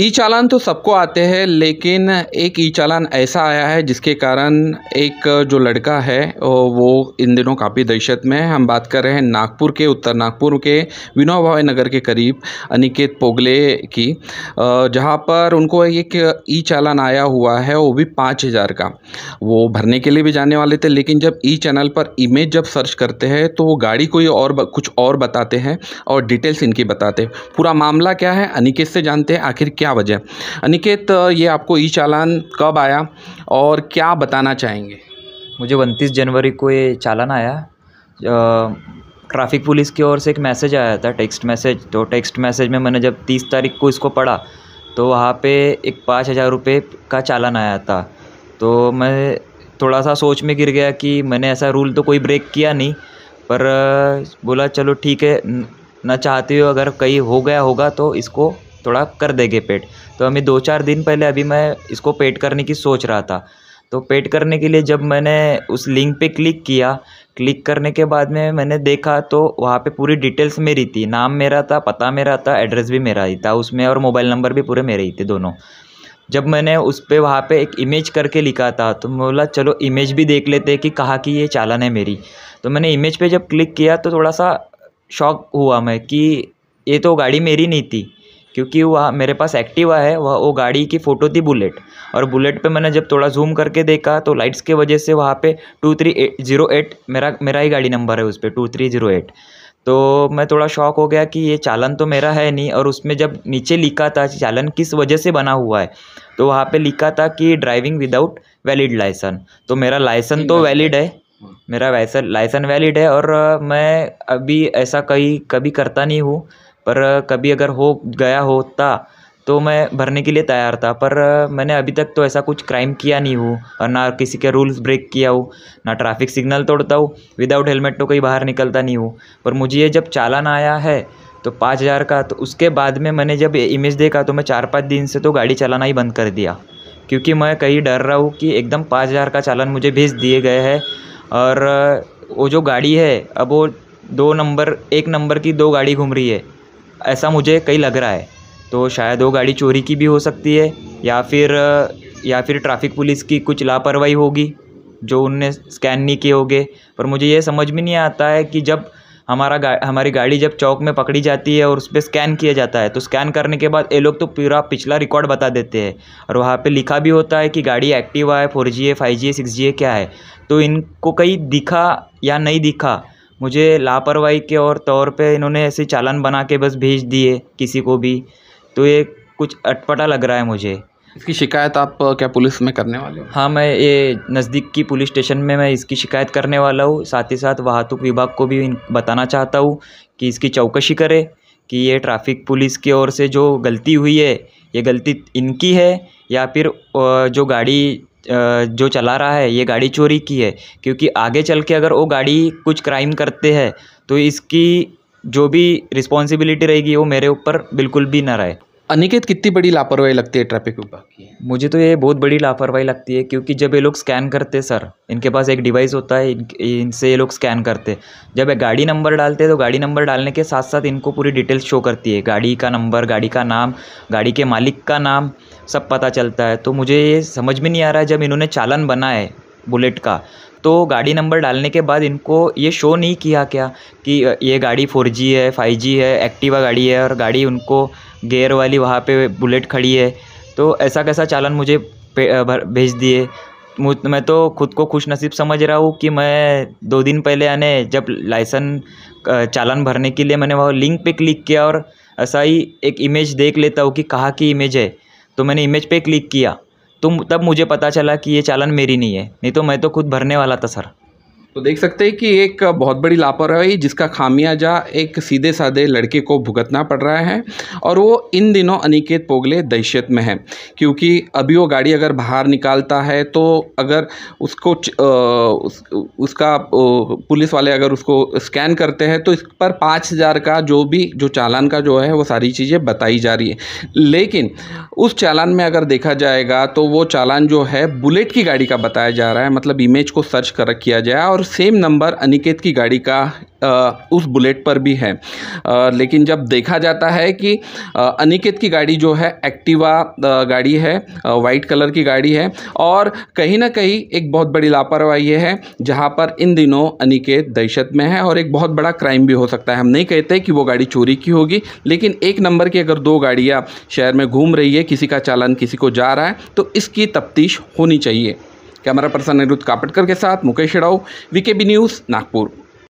ई चालान तो सबको आते हैं लेकिन एक ई चालान ऐसा आया है जिसके कारण एक जो लड़का है वो इन दिनों काफ़ी दहशत में है हम बात कर रहे हैं नागपुर के उत्तर नागपुर के विनोबा भावे नगर के करीब अनिकेत पोगले की जहां पर उनको एक ई चालान आया हुआ है वो भी पाँच हज़ार का वो भरने के लिए भी जाने वाले थे लेकिन जब ई चैनल पर इमेज जब सर्च करते हैं तो वो गाड़ी कोई और कुछ और बताते हैं और डिटेल्स इनकी बताते हैं पूरा मामला क्या है अनिकेत से जानते हैं आखिर क्या क्या वजह अनिकेत ये आपको ई चालान कब आया और क्या बताना चाहेंगे मुझे उनतीस जनवरी को ये चालान आया ट्रैफिक पुलिस की ओर से एक मैसेज आया था टेक्स्ट मैसेज तो टेक्स्ट मैसेज में मैंने जब तीस तारीख को इसको पढ़ा तो वहाँ पे एक पाँच हज़ार रुपये का चालान आया था तो मैं थोड़ा सा सोच में गिर गया कि मैंने ऐसा रूल तो कोई ब्रेक किया नहीं पर बोला चलो ठीक है ना चाहते हो अगर कहीं हो गया होगा तो इसको थोड़ा कर देंगे पेट तो हमें दो चार दिन पहले अभी मैं इसको पेट करने की सोच रहा था तो पेट करने के लिए जब मैंने उस लिंक पे क्लिक किया क्लिक करने के बाद में मैंने देखा तो वहाँ पे पूरी डिटेल्स मेरी थी नाम मेरा था पता मेरा था एड्रेस भी मेरा ही था उसमें और मोबाइल नंबर भी पूरे मेरे ही थे दोनों जब मैंने उस पर वहाँ पर एक इमेज करके लिखा था तो मैं बोला चलो इमेज भी देख लेते कि कहाँ की ये चालन है मेरी तो मैंने इमेज पर जब क्लिक किया तो थोड़ा सा शॉक हुआ मैं कि ये तो गाड़ी मेरी नहीं थी क्योंकि वह मेरे पास एक्टिवा है वह वो गाड़ी की फ़ोटो थी बुलेट और बुलेट पे मैंने जब थोड़ा जूम करके देखा तो लाइट्स के वजह से वहाँ पे two three eight zero eight मेरा मेरा ही गाड़ी नंबर है उस पर टू थ्री ज़ीरो एट तो मैं थोड़ा शॉक हो गया कि ये चालन तो मेरा है नहीं और उसमें जब नीचे लिखा था चालन किस वजह से बना हुआ है तो वहाँ पे लिखा था कि ड्राइविंग विदाउट वैलिड लाइसन तो मेरा लाइसन तो वैलिड है मेरा वैसा लाइसन वैलिड है और मैं अभी ऐसा कहीं कभी करता नहीं हूँ पर कभी अगर हो गया होता तो मैं भरने के लिए तैयार था पर मैंने अभी तक तो ऐसा कुछ क्राइम किया नहीं हूँ और ना किसी के रूल्स ब्रेक किया हो ना ट्रैफिक सिग्नल तोड़ता हूँ विदाउट हेलमेट तो कहीं बाहर निकलता नहीं हूँ पर मुझे ये जब चालान आया है तो पाँच हज़ार का तो उसके बाद में मैंने जब इमेज देखा तो मैं चार पाँच दिन से तो गाड़ी चलाना ही बंद कर दिया क्योंकि मैं कहीं डर रहा हूँ कि एकदम पाँच हज़ार का चालान मुझे भेज दिए गए है और वो जो गाड़ी है अब वो दो नंबर एक नंबर की दो गाड़ी घूम रही है ऐसा मुझे कहीं लग रहा है तो शायद वो गाड़ी चोरी की भी हो सकती है या फिर या फिर ट्रैफिक पुलिस की कुछ लापरवाही होगी जो उनने स्कैन नहीं किए होंगे पर मुझे ये समझ में नहीं आता है कि जब हमारा गा हमारी गाड़ी जब चौक में पकड़ी जाती है और उस पर स्कैन किया जाता है तो स्कैन करने के बाद ये लोग तो पूरा पिछला रिकॉर्ड बता देते हैं और वहाँ पे लिखा भी होता है कि गाड़ी एक्टिवा है फोर जी है फाइव जी है सिक्स जी है क्या है तो इनको कहीं दिखा या नहीं दिखा मुझे लापरवाही के और तौर पे इन्होंने ऐसे चालान बना के बस भेज दिए किसी को भी तो ये कुछ अटपटा लग रहा है मुझे इसकी शिकायत आप क्या पुलिस में करने वाले हो हाँ मैं ये नज़दीक की पुलिस स्टेशन में मैं इसकी शिकायत करने वाला हूँ साथ ही साथ वाहतुक विभाग को भी बताना चाहता हूँ कि इसकी चौकसी करे कि ये ट्रैफिक पुलिस की ओर से जो गलती हुई है ये गलती इनकी है या फिर जो गाड़ी जो चला रहा है ये गाड़ी चोरी की है क्योंकि आगे चल के अगर वो गाड़ी कुछ क्राइम करते हैं तो इसकी जो भी रिस्पॉन्सिबिलिटी रहेगी वो मेरे ऊपर बिल्कुल भी ना रहे अनिकेत कितनी बड़ी लापरवाही लगती है ट्रैफिक विभाग की मुझे तो ये बहुत बड़ी लापरवाही लगती है क्योंकि जब ये लोग स्कैन करते सर इनके पास एक डिवाइस होता है इनसे ये लोग स्कैन करते जब गाड़ी नंबर डालते हैं तो गाड़ी नंबर डालने के साथ साथ इनको पूरी डिटेल्स शो करती है गाड़ी का नंबर गाड़ी का नाम गाड़ी के मालिक का नाम सब पता चलता है तो मुझे ये समझ में नहीं आ रहा है जब इन्होंने चालन बना है बुलेट का तो गाड़ी नंबर डालने के बाद इनको ये शो नहीं किया क्या कि ये गाड़ी फोर है फाइव है एक्टिवा गाड़ी है और गाड़ी उनको गेयर वाली वहाँ पे बुलेट खड़ी है तो ऐसा कैसा चालान मुझे भेज दिए मैं तो खुद को खुश नसीब समझ रहा हूँ कि मैं दो दिन पहले आने जब लाइसन चालान भरने के लिए मैंने वह लिंक पे क्लिक किया और ऐसा ही एक इमेज देख लेता हूँ कि कहाँ की इमेज है तो मैंने इमेज पे क्लिक किया तो तब मुझे पता चला कि ये चालान मेरी नहीं है नहीं तो मैं तो खुद भरने वाला था सर तो देख सकते हैं कि एक बहुत बड़ी लापरवाही जिसका खामियाजा एक सीधे साधे लड़के को भुगतना पड़ रहा है और वो इन दिनों अनिकेत पोगले दहशत में है क्योंकि अभी वो गाड़ी अगर बाहर निकालता है तो अगर उसको उस, उसका पुलिस वाले अगर उसको स्कैन करते हैं तो इस पर पाँच हज़ार का जो भी जो चालान का जो है वो सारी चीज़ें बताई जा रही है लेकिन उस चालान में अगर देखा जाएगा तो वो चालान जो है बुलेट की गाड़ी का बताया जा रहा है मतलब इमेज को सर्च कर किया जाए और सेम नंबर अनिकेत की गाड़ी का आ, उस बुलेट पर भी है आ, लेकिन जब देखा जाता है कि आ, अनिकेत की गाड़ी जो है एक्टिवा गाड़ी है वाइट कलर की गाड़ी है और कहीं ना कहीं एक बहुत बड़ी लापरवाही है जहां पर इन दिनों अनिकेत दहशत में है और एक बहुत बड़ा क्राइम भी हो सकता है हम नहीं कहते कि वो गाड़ी चोरी की होगी लेकिन एक नंबर की अगर दो गाड़ियाँ शहर में घूम रही है किसी का चालन किसी को जा रहा है तो इसकी तफ्तीश होनी चाहिए कैमरा पर्सन अनिरुद्ध कापटकर के साथ मुकेश राव वीकेबी न्यूज़ नागपुर